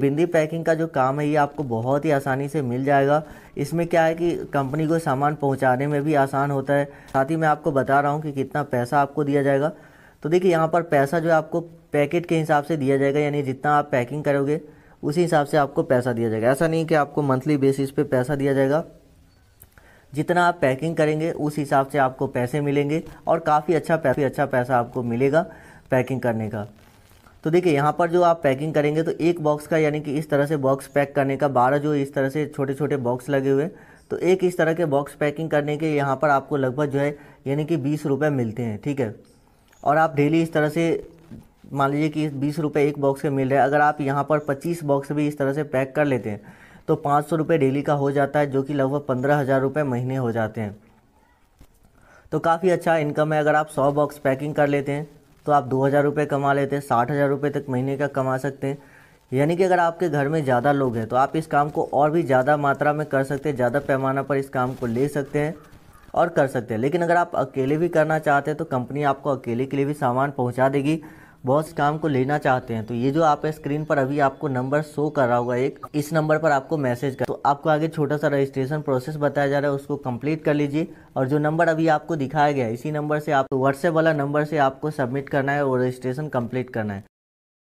बिंदी packing का जो काम है ये आपको बहुत ही आसानी से मिल जाएगा इसमें क्या है कि कंपनी को सामान पहुंचाने में भी आसान होता है साथ ही मैं आपको बता रहा हूँ कि कितना पैसा आपको दिया जाएगा तो देखिए यहाँ पर पैसा जो है आपको पैकेट के हिसाब से दिया जाएगा यानी जितना आप पैकिंग करोगे उसी हिसाब से आपको पैसा दिया जाएगा ऐसा नहीं कि आपको मंथली बेसिस पे पैसा दिया जाएगा जितना आप पैकिंग करेंगे उस हिसाब से आपको पैसे मिलेंगे और काफ़ी अच्छा काफ़ी अच्छा पैसा आपको मिलेगा पैकिंग करने का तो देखिए यहाँ पर जो आप पैकिंग करेंगे तो एक बॉक्स का यानी कि इस तरह से बॉक्स पैक करने का बारह जो इस तरह से छोटे छोटे बॉक्स लगे हुए तो एक इस तरह के बॉक्स पैकिंग करने के यहाँ पर आपको लगभग जो है यानी कि बीस रुपये मिलते हैं ठीक है और आप डेली इस तरह से मान लीजिए कि बीस रुपये एक बॉक्स के मिल रहे हैं अगर आप यहाँ पर पच्चीस बॉक्स भी इस तरह से पैक कर लेते हैं तो पाँच सौ रुपये डेली का हो जाता है जो कि लगभग पंद्रह हज़ार रुपये महीने हो जाते हैं तो काफ़ी अच्छा इनकम है अगर आप सौ बॉक्स पैकिंग कर लेते हैं तो आप दो हज़ार रुपये कमा लेते हैं साठ हज़ार रुपये तक महीने का कमा सकते हैं यानी कि अगर आपके घर में ज़्यादा लोग हैं तो आप इस काम को और भी ज़्यादा मात्रा में कर सकते हैं ज़्यादा पैमाना पर इस काम को ले सकते हैं और कर सकते हैं लेकिन अगर आप अकेले भी करना चाहते हैं तो कंपनी आपको अकेले के लिए भी सामान पहुँचा देगी बहुत से काम को लेना चाहते हैं तो ये जो आप स्क्रीन पर अभी आपको नंबर शो कर रहा होगा एक इस नंबर पर आपको मैसेज कर तो आपको आगे छोटा सा रजिस्ट्रेशन प्रोसेस बताया जा रहा है उसको कंप्लीट कर लीजिए और जो नंबर अभी आपको दिखाया गया इसी नंबर से आप व्हाट्सएप तो वाला नंबर से आपको सबमिट करना है और रजिस्ट्रेशन कम्प्लीट करना है